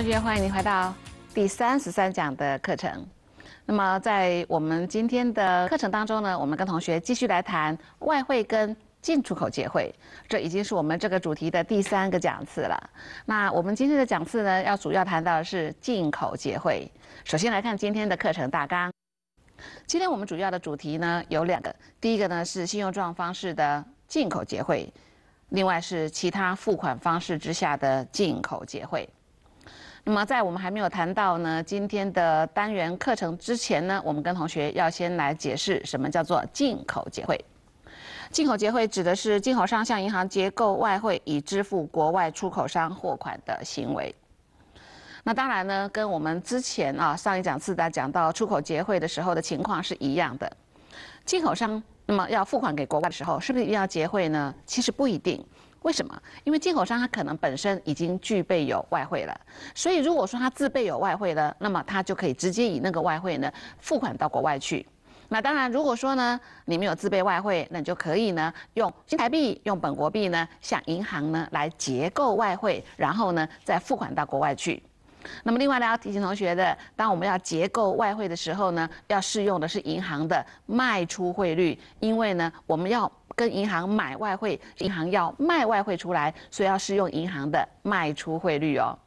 同学，欢迎您回到第三十三讲的课程。那么，在我们今天的课程当中呢，我们跟同学继续来谈外汇跟进出口结汇。这已经是我们这个主题的第三个讲次了。那我们今天的讲次呢，要主要谈到的是进口结汇。首先来看今天的课程大纲。今天我们主要的主题呢有两个，第一个呢是信用状方式的进口结汇，另外是其他付款方式之下的进口结汇。那么，在我们还没有谈到呢今天的单元课程之前呢，我们跟同学要先来解释什么叫做进口结汇。进口结汇指的是进口商向银行结构外汇以支付国外出口商货款的行为。那当然呢，跟我们之前啊上一讲次在讲到出口结汇的时候的情况是一样的。进口商那么要付款给国外的时候，是不是一定要结汇呢？其实不一定。为什么？因为进口商他可能本身已经具备有外汇了，所以如果说他自备有外汇呢，那么他就可以直接以那个外汇呢付款到国外去。那当然，如果说呢你没有自备外汇，那就可以呢用新台币、用本国币呢向银行呢来结构外汇，然后呢再付款到国外去。那么另外呢要提醒同学的，当我们要结构外汇的时候呢，要适用的是银行的卖出汇率，因为呢我们要。跟银行买外汇，银行要卖外汇出来，所以要适用银行的卖出汇率哦。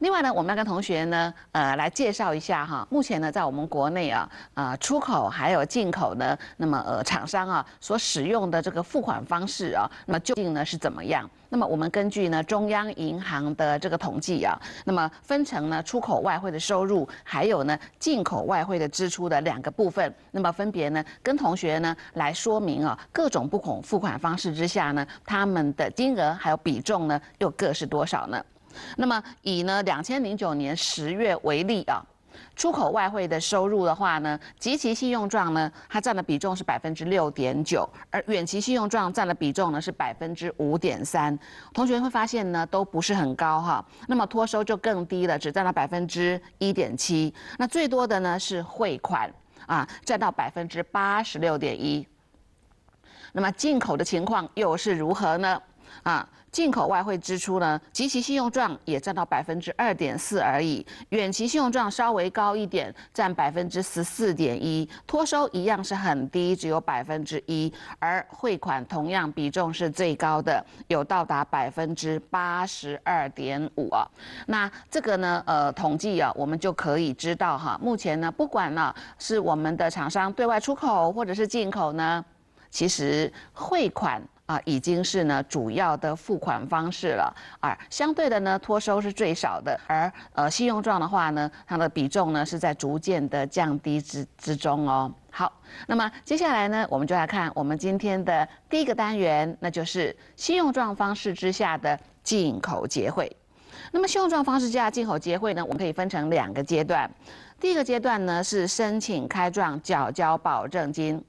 另外呢，我们要跟同学呢，呃，来介绍一下哈，目前呢，在我们国内啊，呃，出口还有进口呢，那么呃，厂商啊所使用的这个付款方式啊，那么究竟呢是怎么样？那么我们根据呢中央银行的这个统计啊，那么分成呢出口外汇的收入，还有呢进口外汇的支出的两个部分，那么分别呢跟同学呢来说明啊各种不同付款方式之下呢，他们的金额还有比重呢又各是多少呢？那么以呢两千零九年十月为例啊，出口外汇的收入的话呢，及其信用状呢，它占的比重是百分之六点九，而远期信用状占的比重呢是百分之五点三。同学会发现呢，都不是很高哈。那么托收就更低了，只占了百分之一点七。那最多的呢是汇款啊，占到百分之八十六点一。那么进口的情况又是如何呢？啊？进口外汇支出呢，及其信用状也占到百分之二点四而已，远期信用状稍微高一点，占百分之十四点一，托收一样是很低，只有百分之一，而汇款同样比重是最高的，有到达百分之八十二点五啊。那这个呢，呃，统计啊，我们就可以知道哈，目前呢，不管呢是我们的厂商对外出口或者是进口呢，其实汇款。啊，已经是呢主要的付款方式了。而相对的呢，托收是最少的。而呃，信用状的话呢，它的比重呢是在逐渐的降低之之中哦。好，那么接下来呢，我们就来看我们今天的第一个单元，那就是信用状方式之下的进口结汇。那么信用状方式之下进口结汇呢，我们可以分成两个阶段。第一个阶段呢是申请开状缴交保证金。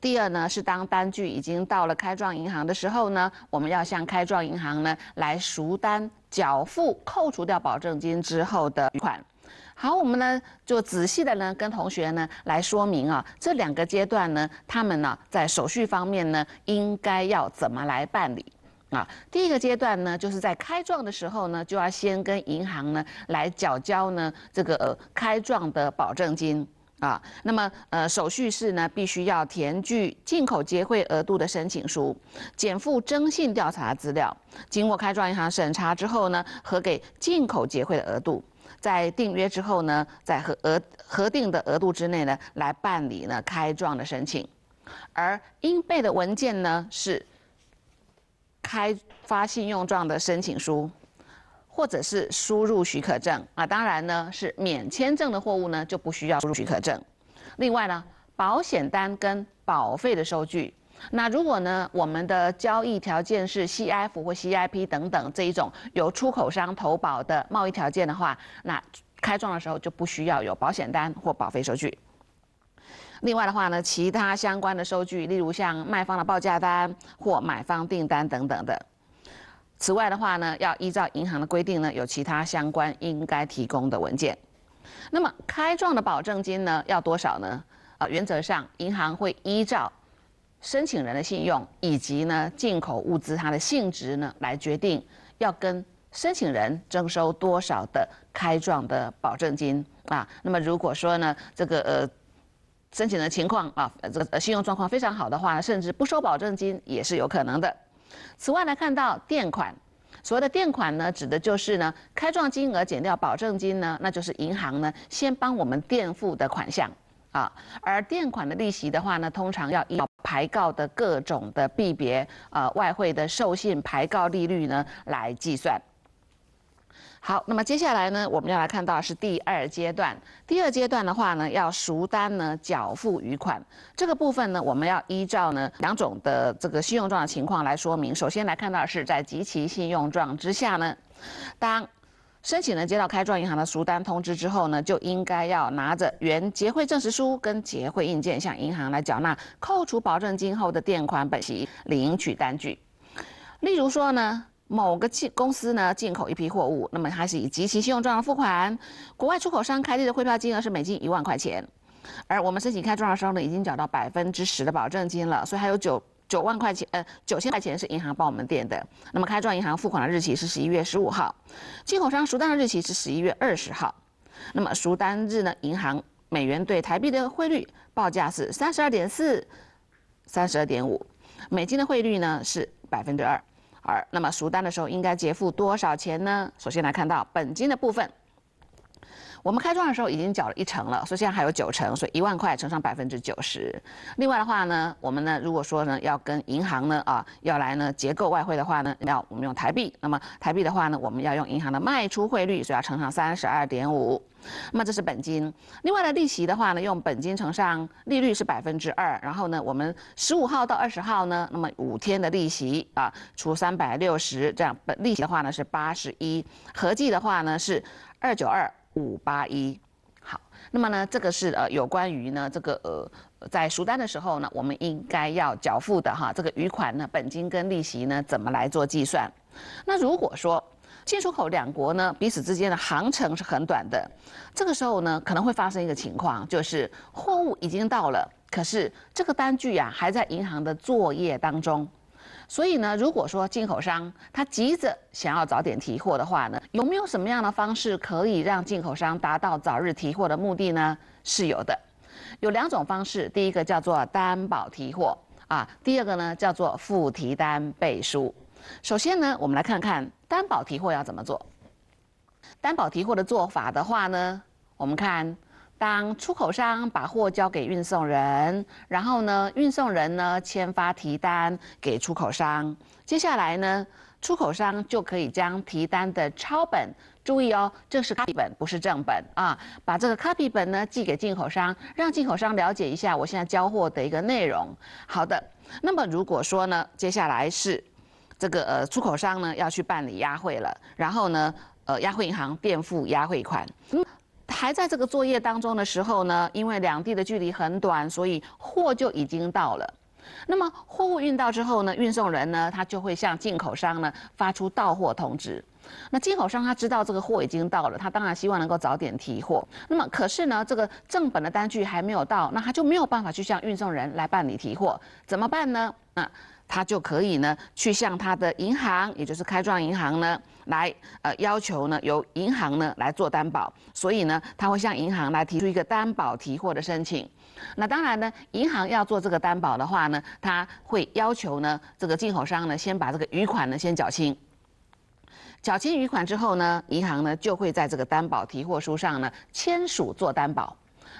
第二呢，是当单据已经到了开状银行的时候呢，我们要向开状银行呢来赎单、缴付、扣除掉保证金之后的款。好，我们呢就仔细的呢跟同学呢来说明啊，这两个阶段呢，他们呢在手续方面呢应该要怎么来办理啊？第一个阶段呢，就是在开状的时候呢，就要先跟银行呢来缴交呢这个开状的保证金。啊，那么呃，手续是呢，必须要填具进口结汇额度的申请书、减负征信调查资料，经过开状银行审查之后呢，核给进口结汇的额度，在订约之后呢，在核额核定的额度之内呢，来办理呢开状的申请，而应备的文件呢是开发信用状的申请书。或者是输入许可证啊，当然呢是免签证的货物呢就不需要输入许可证。另外呢，保险单跟保费的收据。那如果呢我们的交易条件是 CIF 或 CIP 等等这一种由出口商投保的贸易条件的话，那开创的时候就不需要有保险单或保费收据。另外的话呢，其他相关的收据，例如像卖方的报价单或买方订单等等的。此外的话呢，要依照银行的规定呢，有其他相关应该提供的文件。那么开状的保证金呢，要多少呢？啊，原则上银行会依照申请人的信用以及呢进口物资它的性质呢来决定要跟申请人征收多少的开状的保证金啊。那么如果说呢这个呃申请的情况啊这个信用状况非常好的话，甚至不收保证金也是有可能的。此外来看到垫款，所谓的垫款呢，指的就是呢开创金额减掉保证金呢，那就是银行呢先帮我们垫付的款项啊。而垫款的利息的话呢，通常要依照排告的各种的币别啊外汇的授信排告利率呢来计算。好，那么接下来呢，我们要来看到是第二阶段。第二阶段的话呢，要赎单呢，缴付余款。这个部分呢，我们要依照呢两种的这个信用状的情况来说明。首先来看到是在积其信用状之下呢，当申请人接到开状银行的赎单通知之后呢，就应该要拿着原结汇证实书跟结汇印件向银行来缴纳扣除保证金后的垫款本息，领取单据。例如说呢。某个进公司呢进口一批货物，那么它是以及其信用状况付款，国外出口商开立的汇票金额是美金一万块钱，而我们申请开证的时候呢，已经缴到百分之十的保证金了，所以还有九九万块钱，呃九千块钱是银行帮我们垫的。那么开证银行付款的日期是十一月十五号，进口商赎单的日期是十一月二十号。那么赎单日呢，银行美元对台币的汇率报价是三十二点四，三十二点五，美金的汇率呢是百分之二。而那么赎单的时候应该结付多少钱呢？首先来看到本金的部分。我们开庄的时候已经缴了一成了，所以现在还有九成，所以一万块乘上百分之九十。另外的话呢，我们呢如果说呢要跟银行呢啊要来呢结构外汇的话呢，要我们用台币，那么台币的话呢，我们要用银行的卖出汇率，所以要乘上三十二点五。那么这是本金，另外的利息的话呢，用本金乘上利率是百分之二，然后呢我们十五号到二十号呢，那么五天的利息啊除三百六十，这样本利息的话呢是八十一，合计的话呢是二九二。五八一，好，那么呢，这个是呃有关于呢这个呃在赎单的时候呢，我们应该要缴付的哈，这个余款呢，本金跟利息呢怎么来做计算？那如果说进出口两国呢彼此之间的航程是很短的，这个时候呢可能会发生一个情况，就是货物已经到了，可是这个单据呀还在银行的作业当中。所以呢，如果说进口商他急着想要早点提货的话呢，有没有什么样的方式可以让进口商达到早日提货的目的呢？是有的，有两种方式，第一个叫做担保提货啊，第二个呢叫做付提单背书。首先呢，我们来看看担保提货要怎么做。担保提货的做法的话呢，我们看。当出口商把货交给运送人，然后呢，运送人呢签发提单给出口商。接下来呢，出口商就可以将提单的抄本，注意哦，这是 copy 本，不是正本啊，把这个 copy 本呢寄给进口商，让进口商了解一下我现在交货的一个内容。好的，那么如果说呢，接下来是这个呃出口商呢要去办理押汇了，然后呢，呃，押汇银行垫付押汇款。还在这个作业当中的时候呢，因为两地的距离很短，所以货就已经到了。那么货物运到之后呢，运送人呢，他就会向进口商呢发出到货通知。那进口商他知道这个货已经到了，他当然希望能够早点提货。那么可是呢，这个正本的单据还没有到，那他就没有办法去向运送人来办理提货，怎么办呢？那他就可以呢，去向他的银行，也就是开创银行呢，来呃要求呢，由银行呢来做担保。所以呢，他会向银行来提出一个担保提货的申请。那当然呢，银行要做这个担保的话呢，他会要求呢，这个进口商呢，先把这个余款呢先缴清。缴清余款之后呢，银行呢就会在这个担保提货书上呢签署做担保。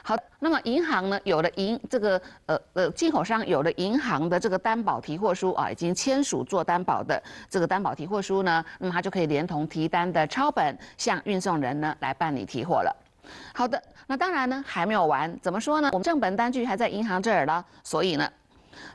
好，那么银行呢？有了银这个呃呃进口商有了银行的这个担保提货书啊，已经签署做担保的这个担保提货书呢，那么它就可以连同提单的抄本向运送人呢来办理提货了。好的，那当然呢还没有完，怎么说呢？我们正本单据还在银行这儿了，所以呢，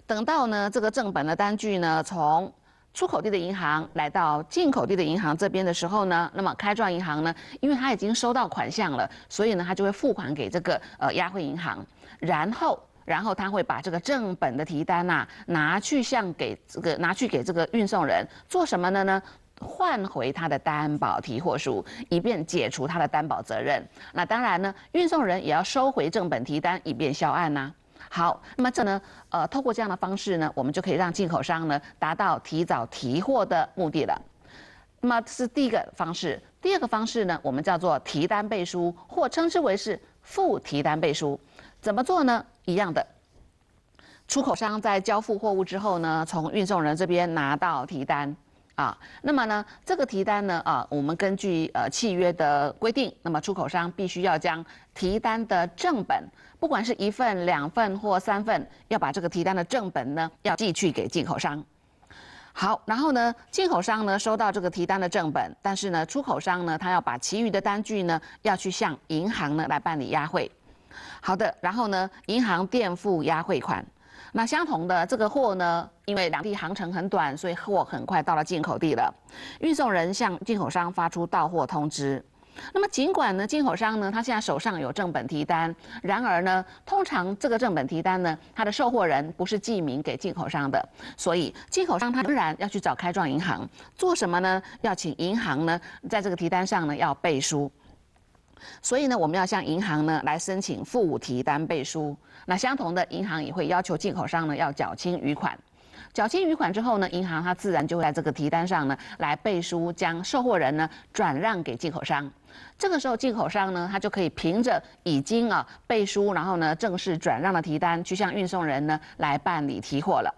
等到呢这个正本的单据呢从。出口地的银行来到进口地的银行这边的时候呢，那么开创银行呢，因为它已经收到款项了，所以呢，它就会付款给这个呃押汇银行，然后，然后他会把这个正本的提单呐拿去向给这个拿去给这个运送人做什么的呢？换回他的担保提货书，以便解除他的担保责任。那当然呢，运送人也要收回正本提单，以便销案呐。好，那么这呢？呃，透过这样的方式呢，我们就可以让进口商呢达到提早提货的目的了。那么是第一个方式，第二个方式呢，我们叫做提单背书，或称之为是附提单背书。怎么做呢？一样的，出口商在交付货物之后呢，从运送人这边拿到提单啊。那么呢，这个提单呢，啊，我们根据呃契约的规定，那么出口商必须要将提单的正本。不管是一份、两份或三份，要把这个提单的正本呢，要寄去给进口商。好，然后呢，进口商呢收到这个提单的正本，但是呢，出口商呢他要把其余的单据呢，要去向银行呢来办理押汇。好的，然后呢，银行垫付押汇款。那相同的这个货呢，因为两地航程很短，所以货很快到了进口地了。运送人向进口商发出到货通知。那么尽管呢，进口商呢，他现在手上有正本提单，然而呢，通常这个正本提单呢，他的售货人不是记名给进口商的，所以进口商他仍然要去找开状银行做什么呢？要请银行呢，在这个提单上呢要背书。所以呢，我们要向银行呢来申请附五提单背书。那相同的银行也会要求进口商呢要缴清余款。缴清余款之后呢，银行它自然就会在这个提单上呢来背书，将售货人呢转让给进口商。这个时候，进口商呢，他就可以凭着已经啊背书，然后呢正式转让的提单，去向运送人呢来办理提货了。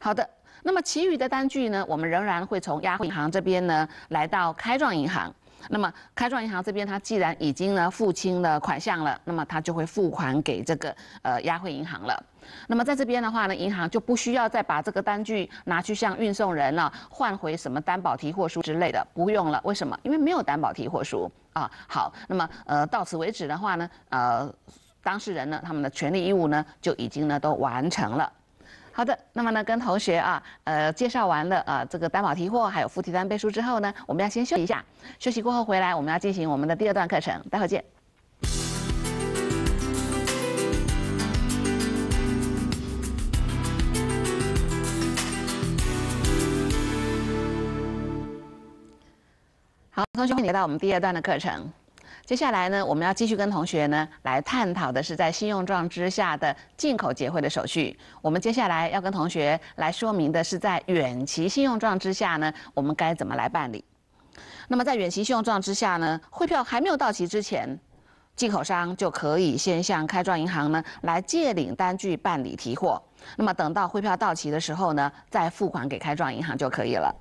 好的，那么其余的单据呢，我们仍然会从押汇银行这边呢，来到开状银行。那么，开创银行这边，他既然已经呢付清了款项了，那么他就会付款给这个呃押汇银行了。那么在这边的话呢，银行就不需要再把这个单据拿去向运送人了，换回什么担保提货书之类的，不用了。为什么？因为没有担保提货书啊。好，那么呃到此为止的话呢，呃，当事人呢他们的权利义务呢就已经呢都完成了。好的，那么呢，跟同学啊，呃，介绍完了啊，这个担保提货还有附提单背书之后呢，我们要先休息一下。休息过后回来，我们要进行我们的第二段课程，待会儿见。好，同学们，来到我们第二段的课程。接下来呢，我们要继续跟同学呢来探讨的是在信用状之下的进口结汇的手续。我们接下来要跟同学来说明的是在远期信用状之下呢，我们该怎么来办理？那么在远期信用状之下呢，汇票还没有到期之前，进口商就可以先向开庄银行呢来借领单据办理提货。那么等到汇票到期的时候呢，再付款给开庄银行就可以了。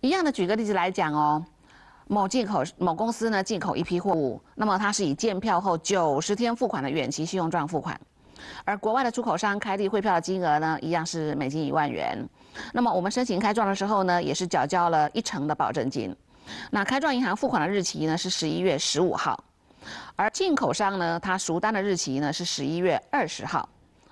一样的，举个例子来讲哦。某进口某公司呢，进口一批货物，那么它是以建票后九十天付款的远期信用状付款，而国外的出口商开立汇票的金额呢，一样是美金一万元。那么我们申请开状的时候呢，也是缴交了一成的保证金。那开状银行付款的日期呢是十一月十五号，而进口商呢，他赎单的日期呢是十一月二十号。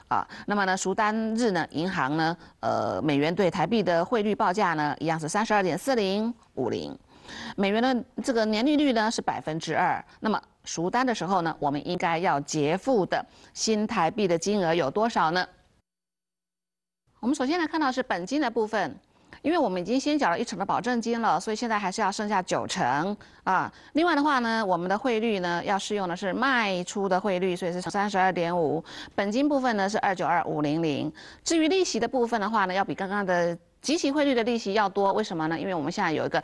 啊，那么呢赎单日呢，银行呢，呃，美元对台币的汇率报价呢，一样是三十二点四零五零。美元的这个年利率呢是百分之二，那么赎单的时候呢，我们应该要结付的新台币的金额有多少呢？我们首先来看到是本金的部分，因为我们已经先缴了一成的保证金了，所以现在还是要剩下九成啊。另外的话呢，我们的汇率呢要适用的是卖出的汇率，所以是三十二点五。本金部分呢是二九二五零零。至于利息的部分的话呢，要比刚刚的即期汇率的利息要多，为什么呢？因为我们现在有一个。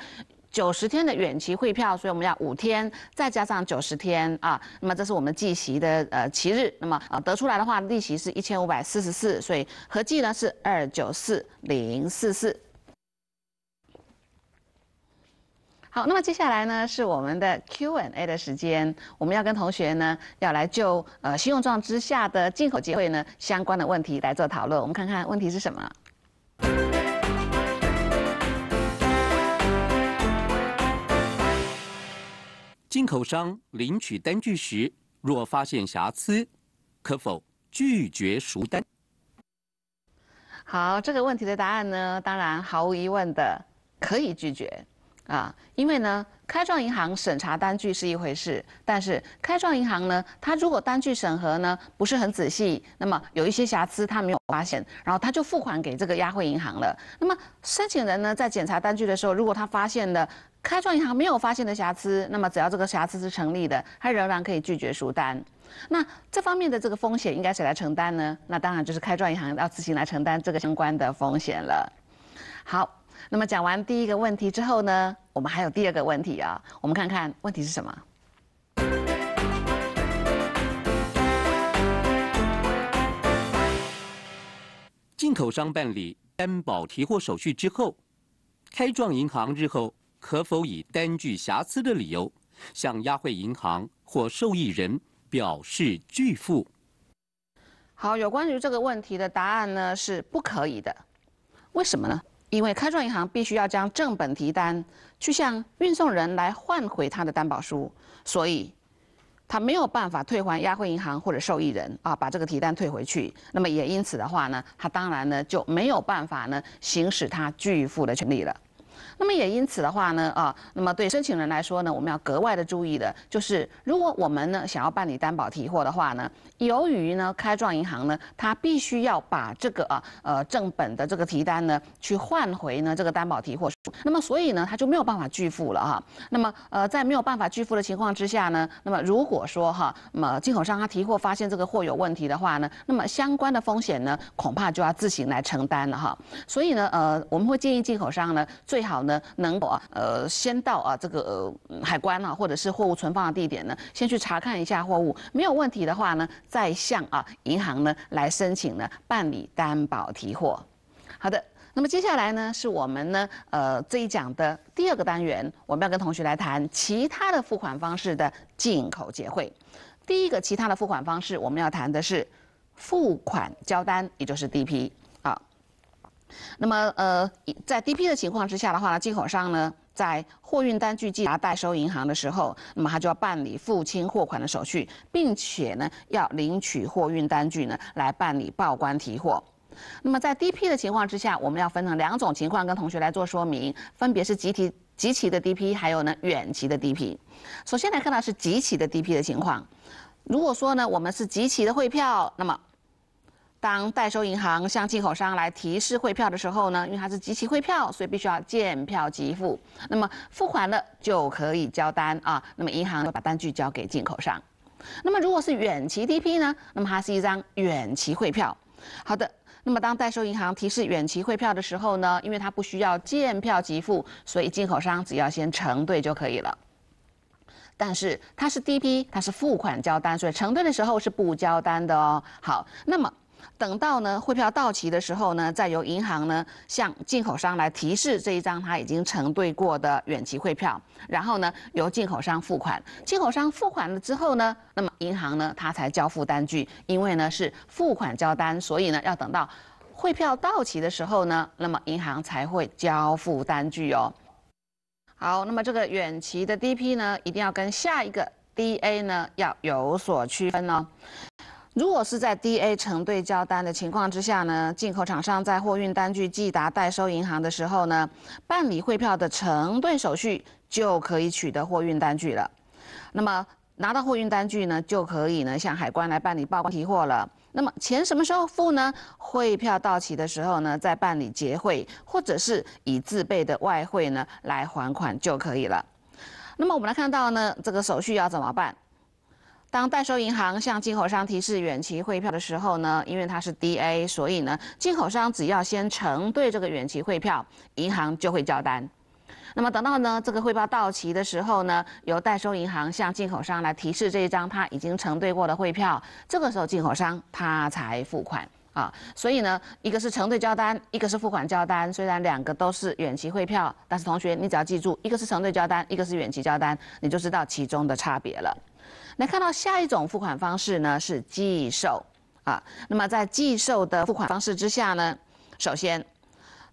九十天的远期汇票，所以我们要五天再加上九十天啊，那么这是我们计息的呃期日，那么啊得出来的话，利息是一千五百四十四，所以合计呢是二九四零四四。好，那么接下来呢是我们的 Q&A 的时间，我们要跟同学呢要来就呃信用状之下的进口机会呢相关的问题来做讨论，我们看看问题是什么。进口商领取单据时，若发现瑕疵，可否拒绝赎单？好，这个问题的答案呢？当然毫无疑问的，可以拒绝。啊，因为呢，开创银行审查单据是一回事，但是开创银行呢，它如果单据审核呢不是很仔细，那么有一些瑕疵它没有发现，然后它就付款给这个亚汇银行了。那么申请人呢在检查单据的时候，如果他发现了开创银行没有发现的瑕疵，那么只要这个瑕疵是成立的，他仍然可以拒绝赎单。那这方面的这个风险应该谁来承担呢？那当然就是开创银行要自行来承担这个相关的风险了。好。那么讲完第一个问题之后呢，我们还有第二个问题啊，我们看看问题是什么？进口商办理担保提货手续之后，开状银行日后可否以单据瑕疵的理由，向押汇银行或受益人表示拒付？好，有关于这个问题的答案呢，是不可以的。为什么呢？因为开创银行必须要将正本提单去向运送人来换回他的担保书，所以他没有办法退还押汇银行或者受益人啊，把这个提单退回去。那么也因此的话呢，他当然呢就没有办法呢行使他拒付的权利了。那么也因此的话呢，啊，那么对申请人来说呢，我们要格外的注意的就是，如果我们呢想要办理担保提货的话呢，由于呢开状银行呢，它必须要把这个啊呃正本的这个提单呢去换回呢这个担保提货，那么所以呢他就没有办法拒付了哈。那么呃在没有办法拒付的情况之下呢，那么如果说哈，那么进口商他提货发现这个货有问题的话呢，那么相关的风险呢恐怕就要自行来承担了哈。所以呢呃我们会建议进口商呢最好呢，能够呃先到啊这个海关啊或者是货物存放的地点呢，先去查看一下货物，没有问题的话呢，再向啊银行呢来申请呢办理担保提货。好的，那么接下来呢是我们呢呃这一讲的第二个单元，我们要跟同学来谈其他的付款方式的进口结汇。第一个其他的付款方式，我们要谈的是付款交单，也就是 D/P。那么呃，在 DP 的情况之下的话呢，进口商呢在货运单据寄达代收银行的时候，那么他就要办理付清货款的手续，并且呢要领取货运单据呢来办理报关提货。那么在 DP 的情况之下，我们要分成两种情况跟同学来做说明，分别是集体集齐的 DP，还有呢远期的 DP。首先来看到是集齐的 DP 的情况，如果说呢我们是集齐的汇票，那么当代收银行向进口商来提示汇票的时候呢，因为它是即期汇票，所以必须要见票即付。那么付款了就可以交单啊。那么银行会把单据交给进口商。那么如果是远期 DP 呢？那么它是一张远期汇票。好的，那么当代收银行提示远期汇票的时候呢，因为它不需要见票即付，所以进口商只要先承兑就可以了。但是它是 DP，它是付款交单，所以承兑的时候是不交单的哦。好，那么。等到呢汇票到期的时候呢，再由银行呢向进口商来提示这一张他已经承兑过的远期汇票，然后呢由进口商付款。进口商付款了之后呢，那么银行呢它才交付单据，因为呢是付款交单，所以呢要等到汇票到期的时候呢，那么银行才会交付单据哦。好，那么这个远期的 DP 呢，一定要跟下一个 DA 呢要有所区分哦。如果是在 D A 承兑交单的情况之下呢，进口厂商在货运单据寄达代收银行的时候呢，办理汇票的承兑手续，就可以取得货运单据了。那么拿到货运单据呢，就可以呢向海关来办理报关提货了。那么钱什么时候付呢？汇票到期的时候呢，再办理结汇，或者是以自备的外汇呢来还款就可以了。那么我们来看到呢，这个手续要怎么办？当代收银行向进口商提示远期汇票的时候呢，因为它是 DA，所以呢，进口商只要先承兑这个远期汇票，银行就会交单。那么等到呢这个汇票到期的时候呢，由代收银行向进口商来提示这一张他已经承兑过的汇票，这个时候进口商他才付款啊。所以呢，一个是承兑交单，一个是付款交单。虽然两个都是远期汇票，但是同学你只要记住，一个是承兑交单，一个是远期交单，你就知道其中的差别了。来看到下一种付款方式呢，是寄售啊。那么在寄售的付款方式之下呢，首先，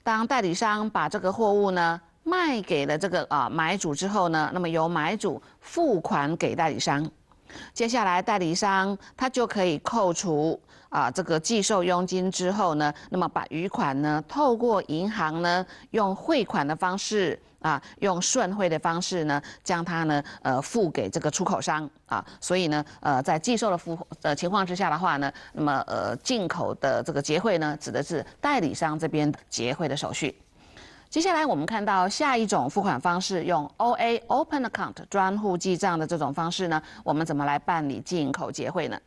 当代理商把这个货物呢卖给了这个啊买主之后呢，那么由买主付款给代理商，接下来代理商他就可以扣除。啊，这个寄售佣金之后呢，那么把余款呢，透过银行呢，用汇款的方式啊，用顺汇的方式呢，将它呢，呃，付给这个出口商啊。所以呢，呃，在寄售的付呃情况之下的话呢，那么呃，进口的这个结汇呢，指的是代理商这边结汇的手续。接下来我们看到下一种付款方式，用 O A Open Account 专户记账的这种方式呢，我们怎么来办理进口结汇呢？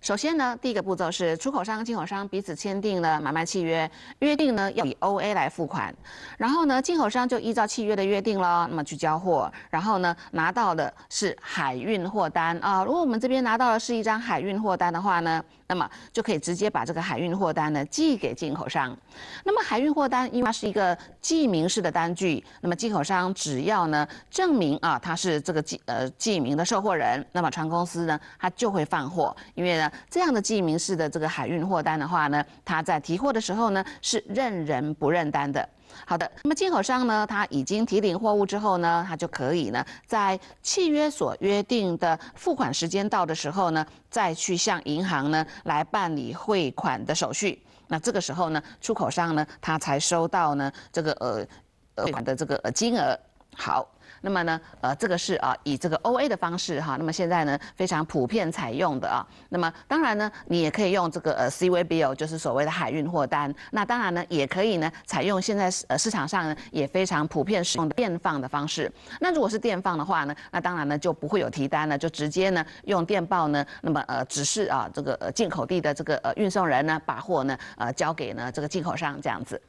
首先呢，第一个步骤是出口商跟进口商彼此签订了买卖契约，约定呢要以 O A 来付款，然后呢进口商就依照契约的约定咯，那么去交货，然后呢拿到的是海运货单啊。如果我们这边拿到的是一张海运货单的话呢？那么就可以直接把这个海运货单呢寄给进口商。那么海运货单因为它是一个记名式的单据，那么进口商只要呢证明啊他是这个记呃记名的收货人，那么船公司呢他就会放货，因为呢这样的记名式的这个海运货单的话呢，他在提货的时候呢是认人不认单的。好的，那么进口商呢，他已经提领货物之后呢，他就可以呢，在契约所约定的付款时间到的时候呢，再去向银行呢来办理汇款的手续。那这个时候呢，出口商呢，他才收到呢这个呃，呃款的这个金额。好。那么呢，呃，这个是啊，以这个 O A 的方式哈，那么现在呢非常普遍采用的啊。那么当然呢，你也可以用这个呃 C V b l 就是所谓的海运货单。那当然呢，也可以呢采用现在市市场上呢也非常普遍使用的电放的方式。那如果是电放的话呢，那当然呢就不会有提单了，就直接呢用电报呢，那么呃指示啊这个呃进口地的这个呃运送人呢把货呢呃交给呢这个进口商这样子。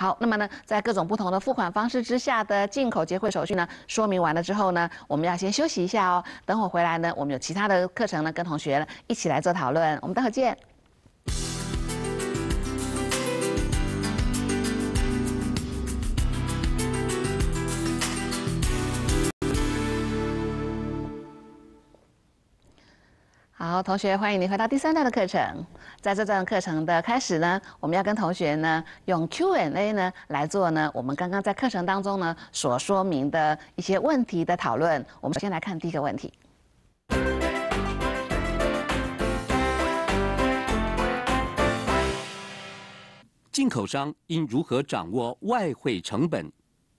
好，那么呢，在各种不同的付款方式之下的进口结汇手续呢，说明完了之后呢，我们要先休息一下哦。等会回来呢，我们有其他的课程呢，跟同学一起来做讨论。我们待会见。好，同学，欢迎你回到第三段的课程。在这段课程的开始呢，我们要跟同学呢用 Q&A 呢来做呢我们刚刚在课程当中呢所说明的一些问题的讨论。我们首先来看第一个问题：进口商应如何掌握外汇成本，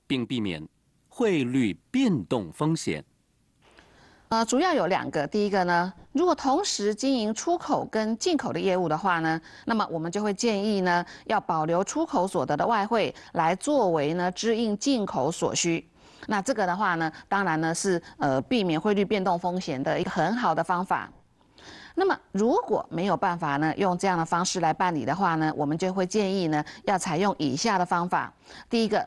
并避免汇率变动风险？呃，主要有两个。第一个呢，如果同时经营出口跟进口的业务的话呢，那么我们就会建议呢，要保留出口所得的外汇来作为呢，支应进口所需。那这个的话呢，当然呢是呃，避免汇率变动风险的一个很好的方法。那么如果没有办法呢，用这样的方式来办理的话呢，我们就会建议呢，要采用以下的方法。第一个。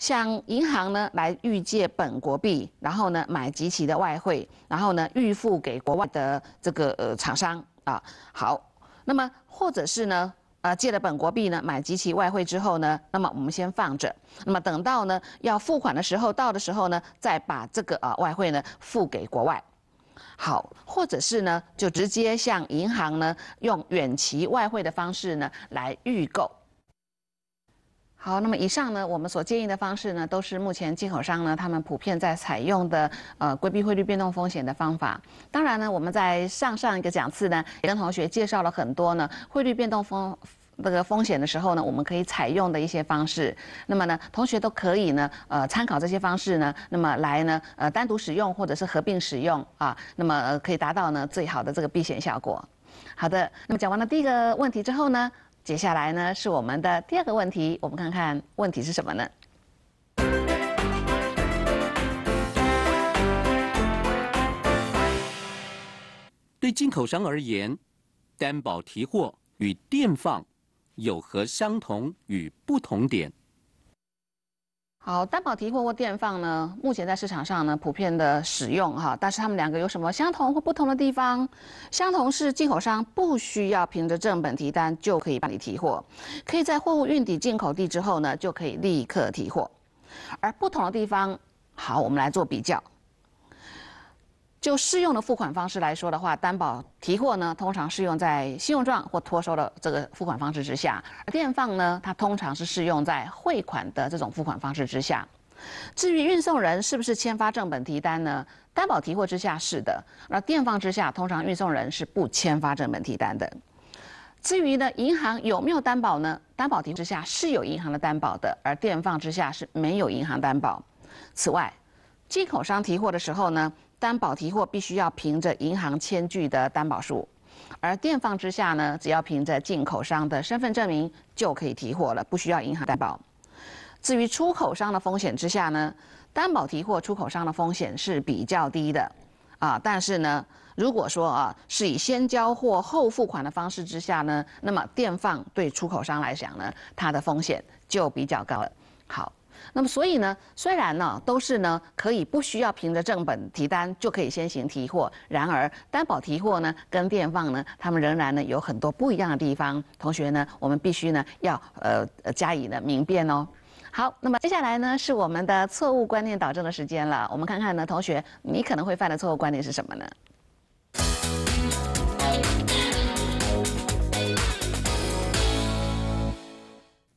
向银行呢，来预借本国币，然后呢买集齐的外汇，然后呢预付给国外的这个呃厂商啊。好，那么或者是呢，呃借了本国币呢，买集齐外汇之后呢，那么我们先放着，那么等到呢要付款的时候到的时候呢，再把这个呃外汇呢付给国外。好，或者是呢，就直接向银行呢用远期外汇的方式呢来预购。好，那么以上呢，我们所建议的方式呢，都是目前进口商呢，他们普遍在采用的呃规避汇率变动风险的方法。当然呢，我们在上上一个讲次呢，也跟同学介绍了很多呢汇率变动风那个风险的时候呢，我们可以采用的一些方式。那么呢，同学都可以呢，呃，参考这些方式呢，那么来呢，呃，单独使用或者是合并使用啊，那么可以达到呢最好的这个避险效果。好的，那么讲完了第一个问题之后呢？接下来呢是我们的第二个问题，我们看看问题是什么呢？对进口商而言，担保提货与电放有何相同与不同点？好，担保提货或电放呢？目前在市场上呢，普遍的使用哈。但是它们两个有什么相同或不同的地方？相同是进口商不需要凭着正本提单就可以办理提货，可以在货物运抵进口地之后呢，就可以立刻提货。而不同的地方，好，我们来做比较。就适用的付款方式来说的话，担保提货呢，通常适用在信用状或托收的这个付款方式之下；而电放呢，它通常是适用在汇款的这种付款方式之下。至于运送人是不是签发正本提单呢？担保提货之下是的，而电放之下通常运送人是不签发正本提单的。至于呢，银行有没有担保呢？担保提货之下是有银行的担保的，而电放之下是没有银行担保。此外，进口商提货的时候呢？担保提货必须要凭着银行签具的担保书，而电放之下呢，只要凭着进口商的身份证明就可以提货了，不需要银行担保。至于出口商的风险之下呢，担保提货出口商的风险是比较低的，啊，但是呢，如果说啊是以先交货后付款的方式之下呢，那么电放对出口商来讲呢，它的风险就比较高了。好。那么，所以呢，虽然呢，都是呢，可以不需要凭着正本提单就可以先行提货，然而担保提货呢，跟电放呢，他们仍然呢有很多不一样的地方。同学呢，我们必须呢要呃加以呢明辨哦。好，那么接下来呢是我们的错误观念导致的时间了。我们看看呢，同学，你可能会犯的错误观念是什么呢？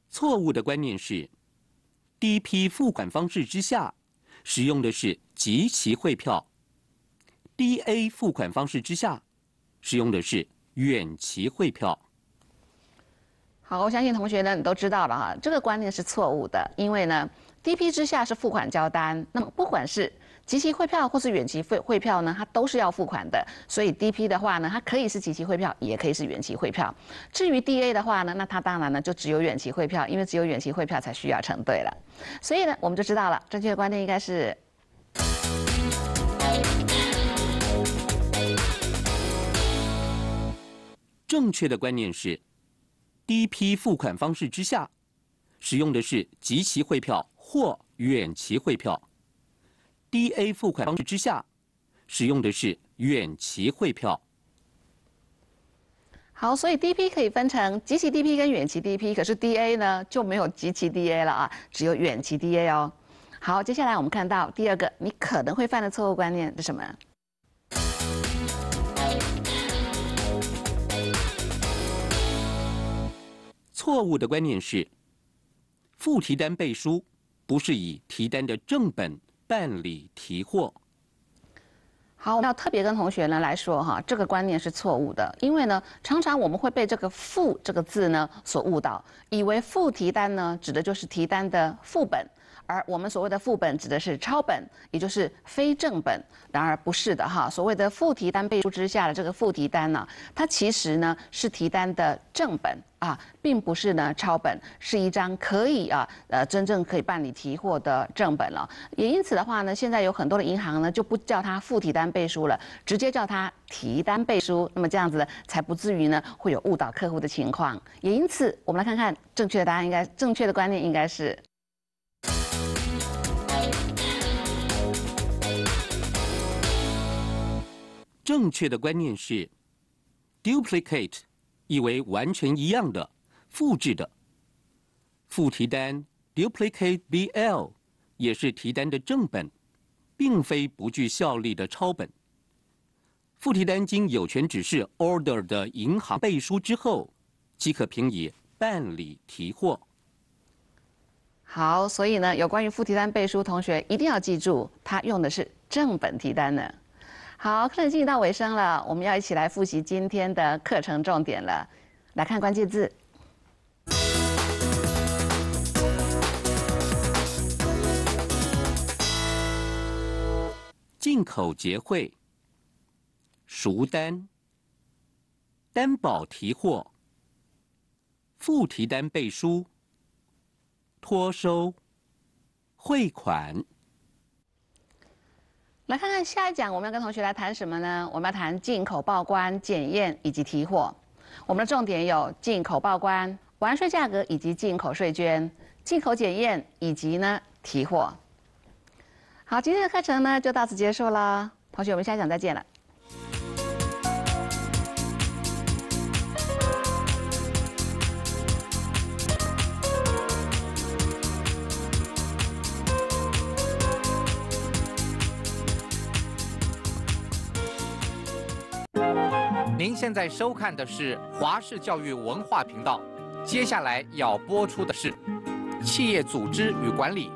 错误的观念是。D P 付款方式之下，使用的是即期汇票；D A 付款方式之下，使用的是远期汇票。好，我相信同学呢，你都知道了哈。这个观念是错误的，因为呢，D P 之下是付款交单，那么不管是。即期汇票或是远期汇汇票呢，它都是要付款的。所以 DP 的话呢，它可以是即期汇票，也可以是远期汇票。至于 DA 的话呢，那它当然呢就只有远期汇票，因为只有远期汇票才需要承兑了。所以呢，我们就知道了正确的观念应该是：正确的观念是，DP 付款方式之下，使用的是即期汇票或远期汇票。D A 付款方式之下，使用的是远期汇票。好，所以 D P 可以分成即期 D P 跟远期 D P，可是 D A 呢就没有即期 D A 了啊，只有远期 D A 哦。好，接下来我们看到第二个，你可能会犯的错误观念是什么？错误的观念是，副提单背书不是以提单的正本。办理提货。好，我们要特别跟同学呢来说哈，这个观念是错误的，因为呢，常常我们会被这个“付”这个字呢所误导，以为付提单呢指的就是提单的副本。而我们所谓的副本指的是抄本，也就是非正本。然而不是的哈，所谓的附提单背书之下的这个附提单呢，它其实呢是提单的正本啊，并不是呢抄本，是一张可以啊呃真正可以办理提货的正本了。也因此的话呢，现在有很多的银行呢就不叫它附提单背书了，直接叫它提单背书。那么这样子呢，才不至于呢会有误导客户的情况。也因此，我们来看看正确的答案应该正确的观念应该是。正确的观念是，duplicate 意为完全一样的、复制的。副提单 duplicate BL 也是提单的正本，并非不具效力的抄本。副提单经有权指示 order 的银行背书之后，即可凭以办理提货。好，所以呢，有关于副提单背书，同学一定要记住，它用的是正本提单呢。好，课程进行到尾声了，我们要一起来复习今天的课程重点了。来看关键字：进口结汇、赎单、担保提货、附提单背书、托收、汇款。来看看下一讲我们要跟同学来谈什么呢？我们要谈进口报关、检验以及提货。我们的重点有进口报关、完税价格以及进口税捐、进口检验以及呢提货。好，今天的课程呢就到此结束啦，同学，我们下一讲再见了。现在收看的是华视教育文化频道，接下来要播出的是企业组织与管理。